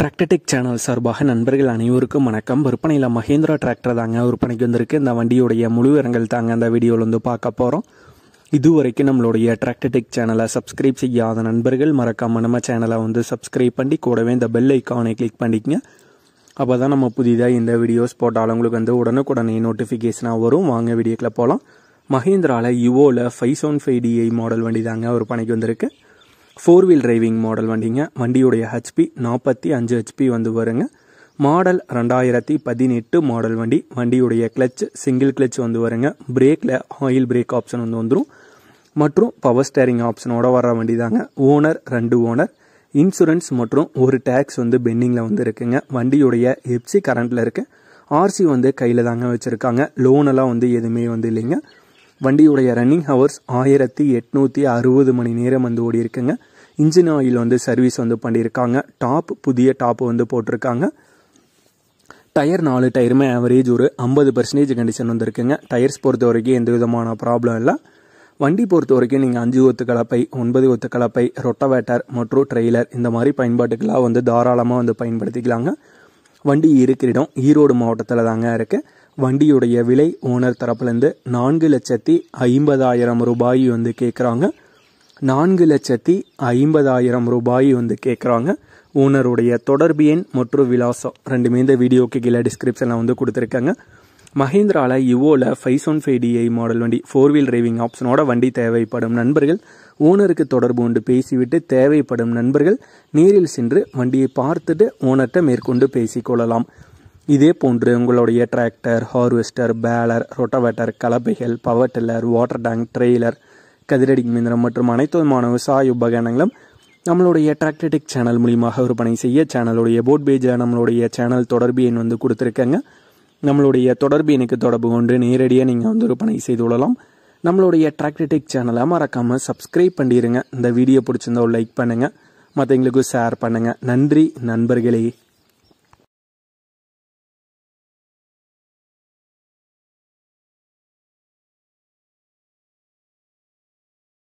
Tractor Tech channel சார்பாக நண்பர்கள் அனைவருக்கும் வணக்கம் விற்பனையில் மஹேந்திரா டிராக்டர் தாங்க விற்பனைக்கு வந்திருக்கு இந்த வண்டியோடைய முழு இரங்கல் தாங்க அந்த வீடியோவில் வந்து பார்க்க போகிறோம் இதுவரைக்கும் நம்மளுடைய டிராக்டர்டெக் சேனலை சப்ஸ்கிரைப் செய்யாத நண்பர்கள் மறக்காம நம்ம சேனலை வந்து சப்ஸ்கிரைப் பண்ணி கூடவே இந்த பெல் ஐக்கானை கிளிக் பண்ணிக்கங்க அப்போ தான் நம்ம புதிதாக இந்த வீடியோஸ் போட்டாலும் உங்களுக்கு வந்து உடனுக்குடனே நோட்டிஃபிகேஷனாக வரும் வாங்க வீடியோக்கில் போகலாம் மஹேந்திராவில் யுவோவில் five seven five DI model வண்டி தாங்க விற்பனைக்கு பணிக்கு வந்திருக்கு ஃபோர் வீல் டிரைவிங் மாடல் வண்டிங்க வண்டியுடைய ஹெச்பி நாற்பத்தி அஞ்சு ஹெச்பி வந்து வருங்க மாடல் ரெண்டாயிரத்தி பதினெட்டு மாடல் வண்டி வண்டியுடைய கிளச் சிங்கிள் கிளச் வந்து வருங்க பிரேக்கில் ஆயில் பிரேக் ஆப்ஷன் வந்து வந்துடும் மற்றும் பவர் ஸ்டேரிங் ஆப்ஷனோட வர வண்டி தாங்க ஓனர் ரெண்டு ஓனர் இன்சூரன்ஸ் மற்றும் ஒரு டேக்ஸ் வந்து பெண்டிங்கில் வந்து இருக்குங்க வண்டியுடைய எப்சி கரண்ட்டில் இருக்குது ஆர்சி வந்து கையில் தாங்க வச்சுருக்காங்க லோனெல்லாம் வந்து எதுவுமே வந்து இல்லைங்க வண்டியுடைய ரன்னிங் ஹவர்ஸ் ஆயிரத்தி எட்நூற்றி அறுபது மணி நேரம் வந்து ஓடி இருக்குங்க இன்ஜின் ஆயில் வந்து சர்வீஸ் வந்து பண்ணியிருக்காங்க டாப் புதிய டாப் வந்து போட்டிருக்காங்க டயர் நாலு டயருமே ஆவரேஜ் ஒரு ஐம்பது பர்சன்டேஜ் கண்டிஷன் வந்துருக்குங்க டயர்ஸ் பொறுத்த வரைக்கும் எந்த விதமான ப்ராப்ளம் இல்லை வண்டி பொறுத்த வரைக்கும் நீங்கள் அஞ்சு ஒத்து கலப்பை ஒன்பது ஒத்து கலப்பை ரொட்டவேட்டர் மற்றும் ட்ரெய்லர் இந்த மாதிரி பயன்பாட்டுக்கெல்லாம் வந்து தாராளமாக வந்து பயன்படுத்திக்கலாங்க வண்டி இருக்கிற இடம் ஈரோடு மாவட்டத்தில் தாங்க இருக்குது வண்டியுடைய விலை ஓனர் தரப்புலேருந்து நான்கு லட்சத்தி ஐம்பதாயிரம் ரூபாய் வந்து கேட்குறாங்க நான்கு லட்சத்தி ஐம்பதாயிரம் ரூபாய் வந்து கேட்குறாங்க ஓனருடைய தொடர்பு எண் மற்றும் விலாசம் ரெண்டுமே இந்த வீடியோக்கு கீழே டிஸ்கிரிப்ஷனில் வந்து கொடுத்துருக்காங்க மஹேந்திராவில் இவோவில் five one five DI model வண்டி ஃபோர் வீல் டிரைவிங் ஆப்ஷனோட வண்டி தேவைப்படும் நண்பர்கள் ஓனருக்கு தொடர்பு கொண்டு பேசிவிட்டு தேவைப்படும் நண்பர்கள் நேரில் சென்று வண்டியை பார்த்துட்டு ஓனர்கிட்ட மேற்கொண்டு பேசிக்கொள்ளலாம் இதே போன்று உங்களுடைய டிராக்டர் ஹார்வெஸ்டர் பேலர் ரொட்டவேட்டர் கலப்பைகள் power tiller water tank trailer கதிரடி மிந்திரம் மற்றும் அனைத்து விதமான விவசாய உபகரணங்களும் நம்மளுடைய டிராக்டர்டிக் சேனல் மூலியமாக விற்பனை செய்ய சேனலுடைய போட் பேஜை நம்மளுடைய சேனல் தொடர்பு எண் வந்து கொடுத்துருக்கேங்க நம்மளுடைய தொடர்பு எனக்கு தொடர்பு கொண்டு நேரடியாக நீங்கள் வந்து விற்பனை செய்து கொள்ளலாம் நம்மளுடைய டிராக்டர்டிக் சேனலை மறக்காமல் சப்ஸ்கிரைப் பண்ணிடுங்க இந்த வீடியோ பிடிச்சிருந்தா லைக் பண்ணுங்கள் மற்றவங்களுக்கும் ஷேர் பண்ணுங்கள் நன்றி நண்பர்களே